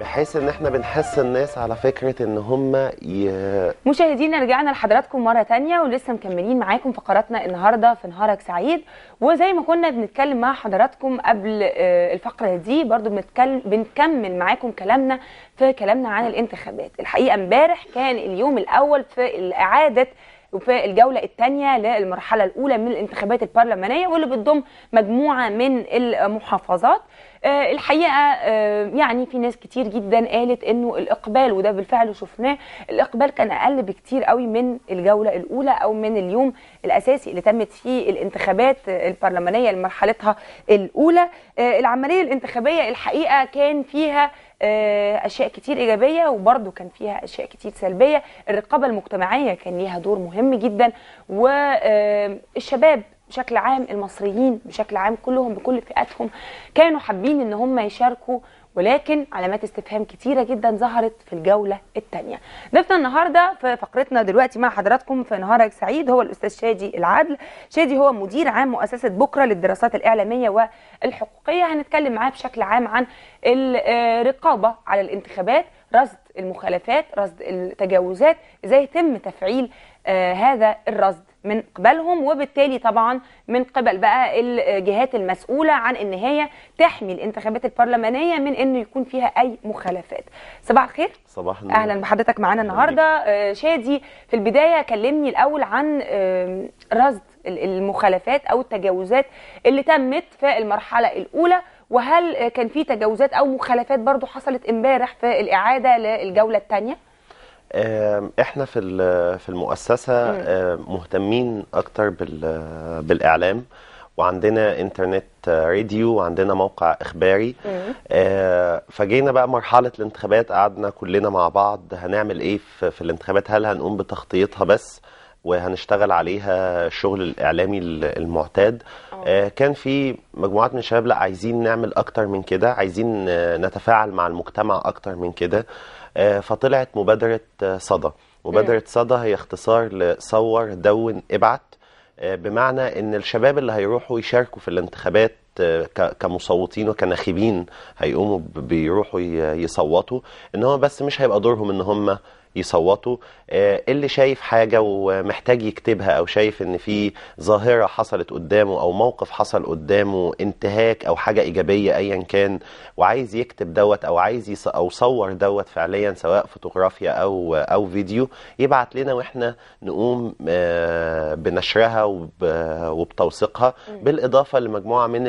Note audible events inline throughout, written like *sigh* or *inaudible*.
بحيث ان احنا بنحس الناس على فكره ان هم ي... مشاهدينا رجعنا لحضراتكم مره تانية ولسه مكملين معاكم فقراتنا النهارده في نهارك سعيد وزي ما كنا بنتكلم مع حضراتكم قبل آه، الفقره دي برضو بنتكلم بنكمل معاكم كلامنا في كلامنا عن الانتخابات الحقيقه امبارح كان اليوم الاول في اعاده وفي الجوله الثانيه للمرحله الاولى من الانتخابات البرلمانيه واللي بتضم مجموعه من المحافظات آه، الحقيقه آه، يعني في ناس كتير جدا قالت انه الاقبال وده بالفعل شفناه الاقبال كان اقل بكتير قوي من الجوله الاولى او من اليوم الاساسي اللي تمت فيه الانتخابات البرلمانيه لمرحلتها الاولى آه، العمليه الانتخابيه الحقيقه كان فيها آه، اشياء كتير ايجابيه وبرده كان فيها اشياء كتير سلبيه الرقابه المجتمعيه كان ليها دور مهم جدا والشباب آه، بشكل عام المصريين بشكل عام كلهم بكل فئاتهم كانوا حابين ان هم يشاركوا ولكن علامات استفهام كتيره جدا ظهرت في الجوله الثانيه ضيفنا النهارده في فقرتنا دلوقتي مع حضراتكم في نهارك سعيد هو الاستاذ شادي العدل شادي هو مدير عام مؤسسه بكره للدراسات الاعلاميه والحقوقيه هنتكلم معاه بشكل عام عن الرقابه على الانتخابات رصد المخالفات رصد التجاوزات ازاي يتم تفعيل آه، هذا الرصد من قبلهم وبالتالي طبعا من قبل بقى الجهات المسؤولة عن ان هي تحمي الانتخابات البرلمانية من انه يكون فيها اي مخالفات صباح الخير صباح النور اهلا بحضرتك معانا النهاردة آه، شادي في البداية كلمني الاول عن رصد المخالفات او التجاوزات اللي تمت في المرحلة الاولى وهل كان في تجاوزات او مخالفات برضو حصلت امبارح في الاعادة للجولة الثانية احنا في في المؤسسه مهتمين اكتر بالاعلام وعندنا انترنت راديو وعندنا موقع اخباري آه، فجينا بقى مرحله الانتخابات قعدنا كلنا مع بعض هنعمل ايه في الانتخابات هل هنقوم بتغطيتها بس وهنشتغل عليها الشغل الاعلامي المعتاد آه. آه، كان في مجموعات من الشباب لا عايزين نعمل اكتر من كده عايزين نتفاعل مع المجتمع اكتر من كده آه، فطلعت مبادرة آه، صدى مبادرة صدى هي اختصار لصور دون ابعت آه، بمعنى ان الشباب اللي هيروحوا يشاركوا في الانتخابات كمصوتين وكناخبين هيقوموا بيروحوا يصوتوا ان هو بس مش هيبقى دورهم ان هم يصوتوا آه، اللي شايف حاجة ومحتاج يكتبها أو شايف إن في ظاهرة حصلت قدامه أو موقف حصل قدامه انتهاك أو حاجة إيجابية أيا كان وعايز يكتب دوت أو عايز يص... أو صور دوت فعليا سواء فوتوغرافيا أو أو فيديو يبعت لنا وإحنا نقوم آه، بنشرها وب... وبتوثيقها بالإضافة لمجموعة من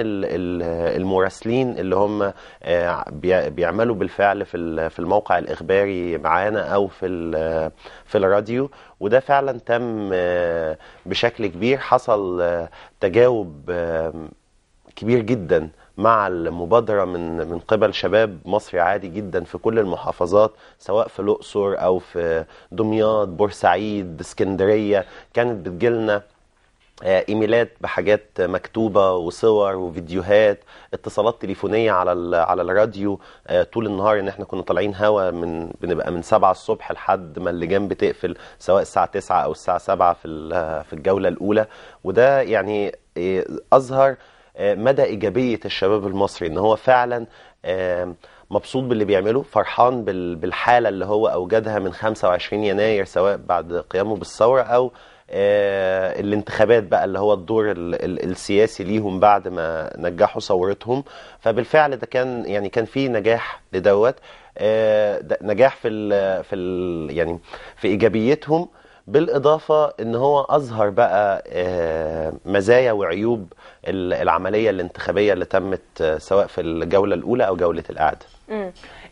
المراسلين اللي هم آه، بيعملوا بالفعل في الموقع الإخباري معانا أو في في الراديو وده فعلا تم آه، بشكل كبير حصل آه، تجاوب آه، كبير جدا مع المبادرة من من قبل شباب مصري عادي جدا في كل المحافظات سواء في الأقصر أو في دمياط بورسعيد اسكندرية كانت بتجيلنا آه، ايميلات بحاجات مكتوبه وصور وفيديوهات اتصالات تليفونيه على على الراديو آه، طول النهار ان احنا كنا طالعين هوا من بنبقى من 7 الصبح لحد ما اللجان بتقفل سواء الساعه 9 او الساعه 7 في في الجوله الاولى وده يعني آه، اظهر مدى ايجابيه الشباب المصري ان هو فعلا مبسوط باللي بيعمله فرحان بالحاله اللي هو اوجدها من 25 يناير سواء بعد قيامه بالثوره او آه، الانتخابات بقى اللي هو الدور السياسي ليهم بعد ما نجحوا ثورتهم فبالفعل ده كان يعني كان في نجاح لدوت آه، نجاح في ال في ال يعني في ايجابيتهم بالإضافة إن هو أظهر بقى آه، مزايا وعيوب العملية الانتخابية اللي تمت سواء في الجولة الأولى أو جولة الإعادة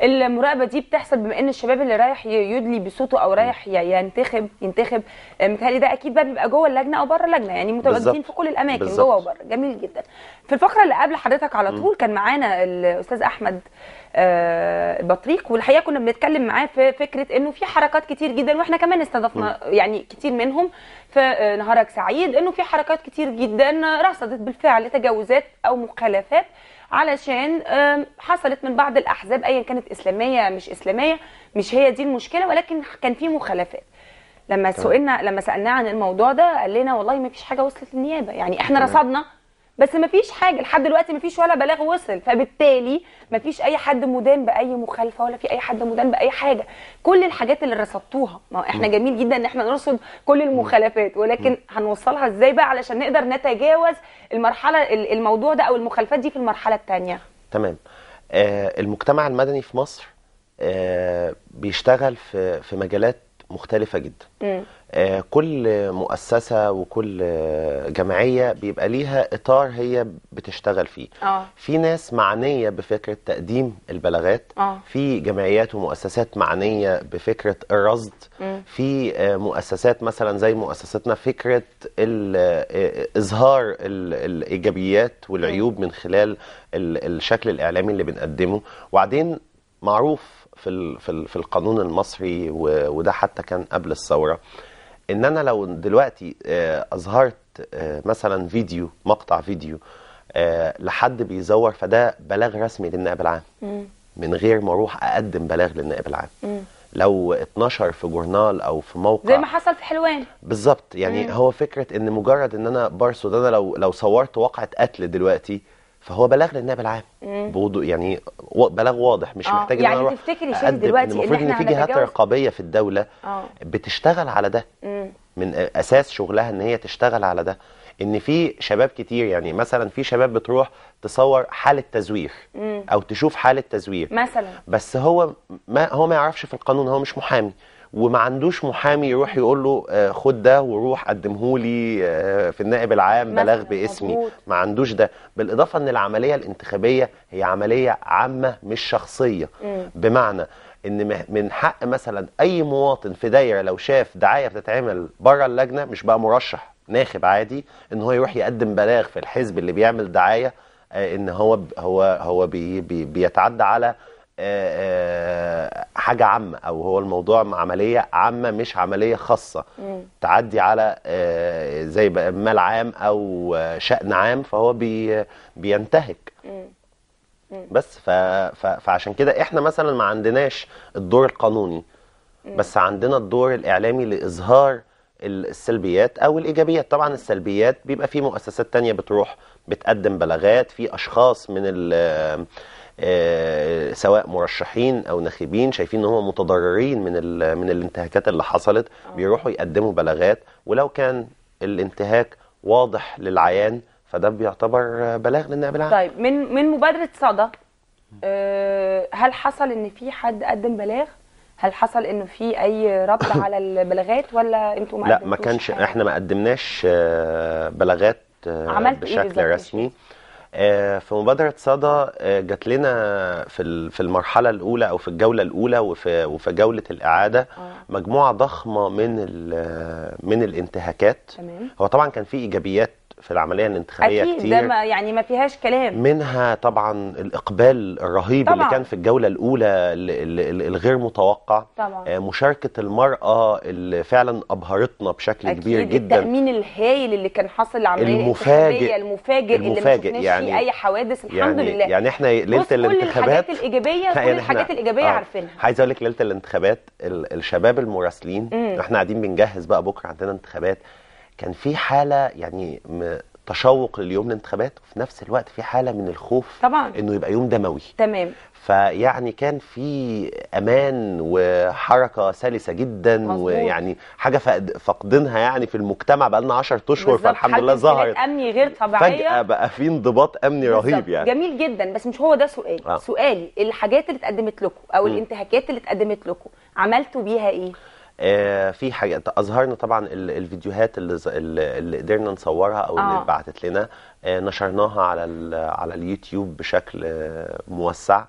المراقبه دي بتحصل بما ان الشباب اللي رايح يدلي بصوته او رايح ينتخب ينتخب آه، متهيألي ده اكيد بقى بيبقى جوه اللجنه او بره اللجنه يعني متواجدين في كل الاماكن بالزبط. جوه وبره جميل جدا في الفقره اللي قبل حضرتك على طول كان معانا الاستاذ احمد آه بطريق والحقيقه كنا بنتكلم معاه في فكره انه في حركات كتير جدا واحنا كمان استضفنا يعني كتير منهم في آه، نهارك سعيد انه في حركات كتير جدا رصدت بالفعل تجاوزات او مخالفات علشان حصلت من بعض الاحزاب ايا كانت اسلاميه مش اسلاميه مش هي دي المشكله ولكن كان في مخالفات لما سئلنا لما سالناه عن الموضوع ده قال لنا والله ما فيش حاجه وصلت للنيابه يعني احنا طبعا. رصدنا بس ما فيش حاجه لحد دلوقتي ما فيش ولا بلاغ وصل فبالتالي ما فيش اي حد مدان باي مخالفه ولا في اي حد مدان باي حاجه كل الحاجات اللي رصدتوها ما احنا جميل جدا ان احنا نرصد كل المخالفات ولكن هنوصلها ازاي بقى علشان نقدر نتجاوز المرحله الموضوع ده او المخالفات دي في المرحله الثانيه تمام آه، المجتمع المدني في مصر آه، بيشتغل في مجالات مختلفه جدا آه كل مؤسسه وكل جمعيه بيبقى ليها اطار هي بتشتغل فيه آه. في ناس معنيه بفكره تقديم البلاغات آه. في جمعيات ومؤسسات معنيه بفكره الرصد مم. في آه مؤسسات مثلا زي مؤسستنا فكره آه، اظهار الايجابيات والعيوب مم. من خلال الشكل الاعلامي اللي بنقدمه وبعدين معروف في في القانون المصري وده حتى كان قبل الثوره ان انا لو دلوقتي آه، اظهرت آه، مثلا فيديو مقطع فيديو آه، لحد بيزور فده بلاغ رسمي للنائب العام من غير ما اروح اقدم بلاغ للنائب العام لو اتنشر في جورنال او في موقع زي ما حصل في حلوان بالظبط يعني مم. هو فكره ان مجرد ان انا برصد انا لو لو صورت واقعه قتل دلوقتي فهو بلغنا النائب العام بوضوء يعني بلاغ واضح مش آه. محتاج يعني تفتكري شيخ دلوقتي يعني المفروض ان, إن في جهات رقابيه في الدوله آه. بتشتغل على ده مم. من اساس شغلها ان هي تشتغل على ده ان في شباب كتير يعني مثلا في شباب بتروح تصور حاله تزوير مم. او تشوف حاله تزوير مثلا بس هو ما هو ما يعرفش في القانون هو مش محامي وما عندوش محامي يروح يقول له آه، خد ده وروح قدمه لي آه، في النائب العام بلاغ باسمي ما عندوش ده بالاضافه ان العمليه الانتخابيه هي عمليه عامه مش شخصيه بمعنى ان من حق مثلا اي مواطن في دايره لو شاف دعايه بتتعمل بره اللجنه مش بقى مرشح ناخب عادي ان هو يروح يقدم بلاغ في الحزب اللي بيعمل دعايه آه، ان هو هو هو بي بي بيتعدى على حاجه عامه او هو الموضوع عمليه عامه مش عمليه خاصه مم. تعدي على آه، زي مال عام او آه، شأن عام فهو بي بينتهك مم. مم. بس ف ف فعشان كده احنا مثلا ما عندناش الدور القانوني بس عندنا الدور الاعلامي لاظهار السلبيات او الايجابيات طبعا السلبيات بيبقى في مؤسسات تانية بتروح بتقدم بلاغات في اشخاص من ال آه، سواء مرشحين او ناخبين شايفين ان هم متضررين من من الانتهاكات اللي حصلت بيروحوا يقدموا بلاغات ولو كان الانتهاك واضح للعيان فده بيعتبر بلاغ للنائب العام طيب من من مبادره صدى آه، هل حصل ان في حد قدم بلاغ هل حصل انه في اي رد *coughs* على البلاغات ولا انتوا ما لا ما كانش حاجة؟ احنا ما قدمناش آه، بلاغات إيه بشكل إيه رسمي آه، في مبادرة صدى آه، جات لنا في المرحلة الأولى أو في الجولة الأولى وفي وفي جولة الإعادة آه. مجموعة ضخمة من من الانتهاكات هو طبعا كان في إيجابيات في العمليه الانتخابيه أكيد كتير ده يعني ما فيهاش كلام منها طبعا الاقبال الرهيب طبعا. اللي كان في الجوله الاولى الغير متوقع طبعا. آه، مشاركه المراه اللي فعلا ابهرتنا بشكل أكيد كبير جدا التامين الهايل اللي كان حاصل العمليه المفاجئ المفاجئ اللي المفاجئ ما يعني اي حوادث الحمد يعني لله يعني احنا ليله الانتخابات كل الحاجات الايجابيه كل يعني الحاجات الايجابيه آه. عارفينها عايز اقول لك ليله الانتخابات الشباب المراسلين احنا قاعدين بنجهز بقى بكره عندنا انتخابات كان في حاله يعني تشوق لليوم الانتخابات وفي نفس الوقت في حاله من الخوف طبعا انه يبقى يوم دموي تمام فيعني كان في امان وحركه سلسه جدا مزبوط. ويعني حاجه فقدنها يعني في المجتمع بقى لنا 10 اشهر فالحمد لله ظهرت امني غير طبيعيه فجاه بقى في انضباط امني بالزبط. رهيب يعني جميل جدا بس مش هو ده سؤالي آه. سؤالي الحاجات اللي اتقدمت لكم او م. الانتهاكات اللي اتقدمت لكم عملتوا بيها ايه آه، في حاجات اظهرنا طبعا الفيديوهات اللي اللي قدرنا نصورها او اللي اتبعتت آه. لنا آه، نشرناها على على اليوتيوب بشكل موسع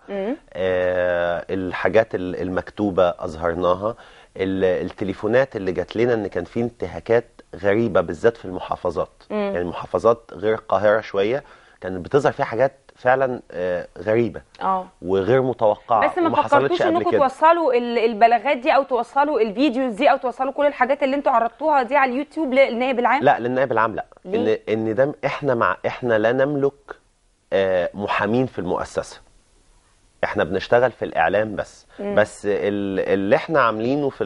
الحاجات المكتوبه اظهرناها التليفونات اللي جات لنا ان كان في انتهاكات غريبه بالذات في المحافظات يعني المحافظات غير القاهره شويه كانت بتظهر فيها حاجات فعلا آه، غريبه اه وغير متوقعه بس ما فكرتوش انكم توصلوا البلاغات دي او توصلوا الفيديوز دي او توصلوا كل الحاجات اللي انتوا عرضتوها دي على اليوتيوب للنائب العام لا للنائب العام لا ليه؟ ان ان ده احنا مع احنا لا نملك آه، محامين في المؤسسه احنا بنشتغل في الاعلام بس م. بس اللي احنا عاملينه في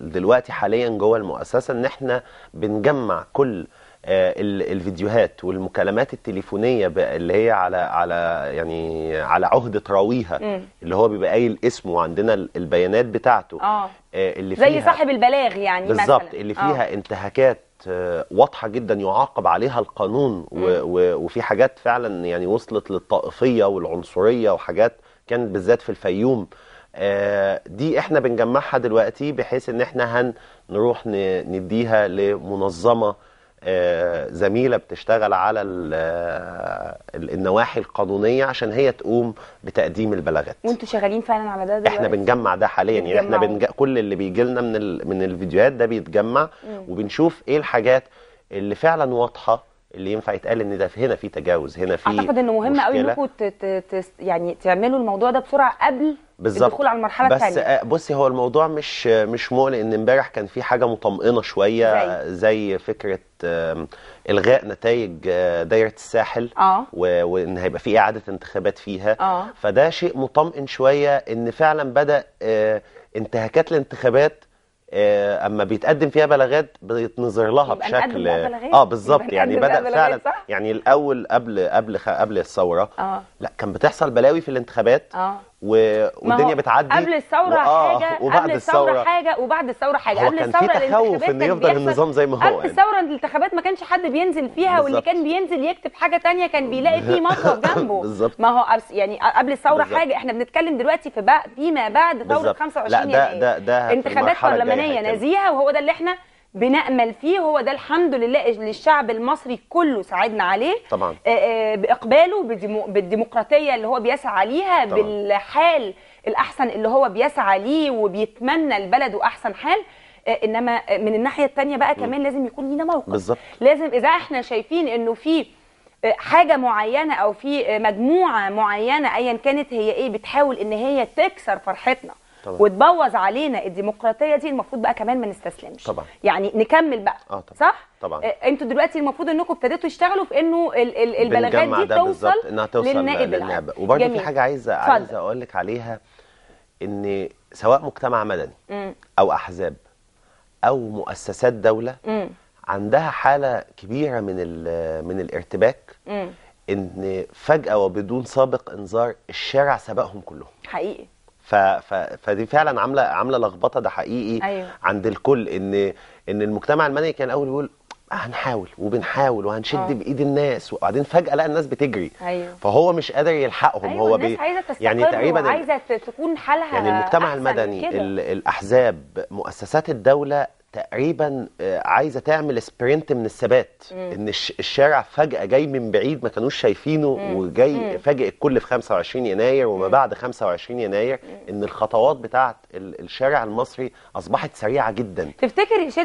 دلوقتي حاليا جوه المؤسسه ان احنا بنجمع كل آه، الفيديوهات والمكالمات التليفونيه اللي هي على على يعني على عهده راويها اللي هو بيبقى قايل اسمه وعندنا البيانات بتاعته آه. آه، اللي فيها زي صاحب البلاغ يعني بالظبط اللي فيها أوه. انتهاكات آه، واضحه جدا يعاقب عليها القانون وفي حاجات فعلا يعني وصلت للطائفيه والعنصريه وحاجات كانت بالذات في الفيوم دي احنا بنجمعها دلوقتي بحيث ان احنا هنروح نديها لمنظمه آه، زميله بتشتغل على آه، النواحي القانونيه عشان هي تقوم بتقديم البلاغات وانتوا شغالين فعلا على ده دلوقتي احنا بنجمع ده حاليا يعني احنا بنج... كل اللي بيجي لنا من ال... من الفيديوهات ده بيتجمع مم. وبنشوف ايه الحاجات اللي فعلا واضحه اللي ينفع يتقال ان ده هنا في تجاوز هنا في اعتقد انه مهم قوي انكم يعني تعملوا الموضوع ده بسرعه قبل بالظبط الدخول على المرحله بس الثانيه بس آه، بصي هو الموضوع مش مش مقلق ان امبارح كان في حاجه مطمئنه شويه زي, زي فكره الغاء نتائج آه، دايره الساحل اه وان هيبقى في اعاده انتخابات فيها اه فده شيء مطمئن شويه ان فعلا بدا آه، انتهاكات الانتخابات آه، اما بيتقدم فيها بلاغات بيتنظر لها بشكل اه بالظبط يعني بدا فعلا صح؟ يعني الاول قبل قبل قبل الثوره آه. لا كان بتحصل بلاوي في الانتخابات آه. و... والدنيا بتعدي قبل الثوره آه حاجه وبعد قبل الثوره, الثورة حاجه وبعد الثوره حاجه قبل الثوره كان في تخوف ان يفضل النظام زي ما هو قبل يعني. الثوره الانتخابات ما كانش حد بينزل فيها بالزبط. واللي كان بينزل يكتب حاجه تانية كان بيلاقي فيه *laughs* مطلب جنبه بالظبط ما هو يعني قبل الثوره حاجه احنا بنتكلم دلوقتي في بقى فيما بعد ثوره 25 لا ده ده ده انتخابات برلمانيه نزيهه وهو ده اللي احنا بنأمل فيه هو ده الحمد لله للشعب المصري كله ساعدنا عليه طبعا آه، آه، بإقباله بالديمقراطية اللي هو بيسعى ليها طبعا. بالحال الأحسن اللي هو بيسعى ليه وبيتمنى لبلده أحسن حال آه، إنما من الناحية التانية بقى كمان م. لازم يكون لينا موقف بالظبط لازم إذا إحنا شايفين إنه في حاجة معينة أو في مجموعة معينة أيا كانت هي إيه بتحاول إن هي تكسر فرحتنا طبعا. وتبوظ علينا الديمقراطيه دي المفروض بقى كمان ما نستسلمش طبعا. يعني نكمل بقى آه طبعا. صح طبعا آه، انتوا دلوقتي المفروض انكم ابتديتوا تشتغلوا في انه البلاغات دي توصل انها توصل للنائب, للنائب. وبرده في حاجه عايزه عايزه اقول لك عليها ان سواء مجتمع مدني م. او احزاب او مؤسسات دوله م. عندها حاله كبيره من من الارتباك م. ان فجاه وبدون سابق انذار الشارع سبقهم كلهم حقيقي ف... ف... فدي فعلا عامله عامله لخبطه ده حقيقي أيوة. عند الكل ان ان المجتمع المدني كان الاول بيقول آه، هنحاول وبنحاول وهنشد أوه. بايد الناس وبعدين فجاه لقى الناس بتجري أيوه. فهو مش قادر يلحقهم أيوه هو الناس بي... عايزه تستقر يعني تقريبا عايزه تكون حالها يعني المجتمع المدني كده. الاحزاب مؤسسات الدوله تقريبا آه، عايزه تعمل سبرنت من الثبات ان الشارع فجاه جاي من بعيد ما كانوش شايفينه مم. وجاي فاجئ الكل في 25 يناير وما بعد 25 يناير ان الخطوات بتاعه الشارع المصري اصبحت سريعه جدا تفتكر